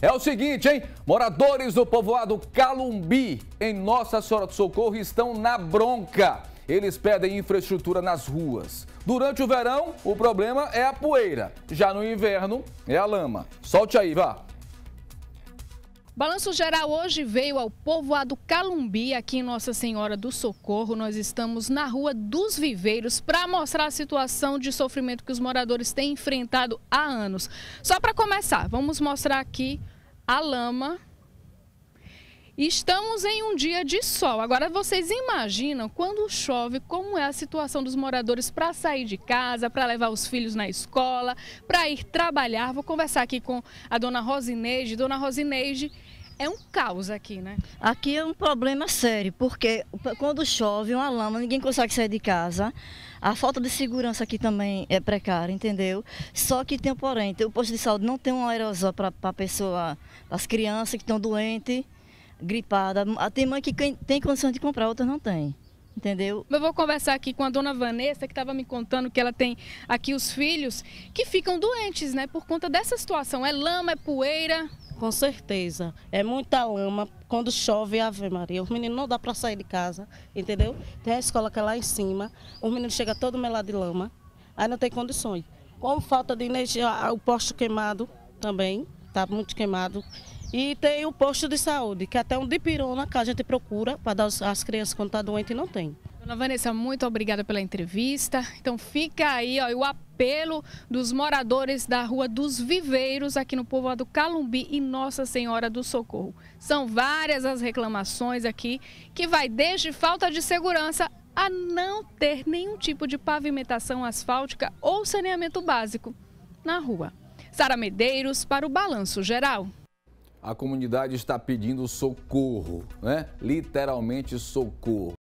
É o seguinte, hein? Moradores do povoado Calumbi, em Nossa Senhora do Socorro, estão na bronca. Eles pedem infraestrutura nas ruas. Durante o verão, o problema é a poeira. Já no inverno, é a lama. Solte aí, vá. Balanço geral hoje veio ao povoado Calumbi, aqui em Nossa Senhora do Socorro. Nós estamos na Rua dos Viveiros para mostrar a situação de sofrimento que os moradores têm enfrentado há anos. Só para começar, vamos mostrar aqui a lama. Estamos em um dia de sol. Agora vocês imaginam quando chove como é a situação dos moradores para sair de casa, para levar os filhos na escola, para ir trabalhar. Vou conversar aqui com a dona Rosineide. Dona Rosineide, é um caos aqui, né? Aqui é um problema sério, porque quando chove, uma lama, ninguém consegue sair de casa. A falta de segurança aqui também é precária, entendeu? Só que tem um porém, o posto de saúde não tem um aerosol para a pessoa, as crianças que estão doentes, gripadas. Tem mãe que tem condição de comprar, outras não tem entendeu? Eu vou conversar aqui com a dona Vanessa, que estava me contando que ela tem aqui os filhos que ficam doentes, né, por conta dessa situação. É lama, é poeira. Com certeza. É muita lama. Quando chove, Ave Maria. Os meninos não dá para sair de casa, entendeu? Tem a escola que é lá em cima. Os meninos chegam todo melado de lama. Aí não tem condições. Com falta de energia, o posto queimado também. Está muito queimado. E tem o posto de saúde, que até um dipirona que a gente procura para dar as crianças quando está doente e não tem. Dona Vanessa, muito obrigada pela entrevista. Então fica aí ó, o apelo dos moradores da Rua dos Viveiros, aqui no povoado Calumbi e Nossa Senhora do Socorro. São várias as reclamações aqui, que vai desde falta de segurança a não ter nenhum tipo de pavimentação asfáltica ou saneamento básico na rua. Sara Medeiros para o Balanço Geral a comunidade está pedindo socorro, né? Literalmente socorro.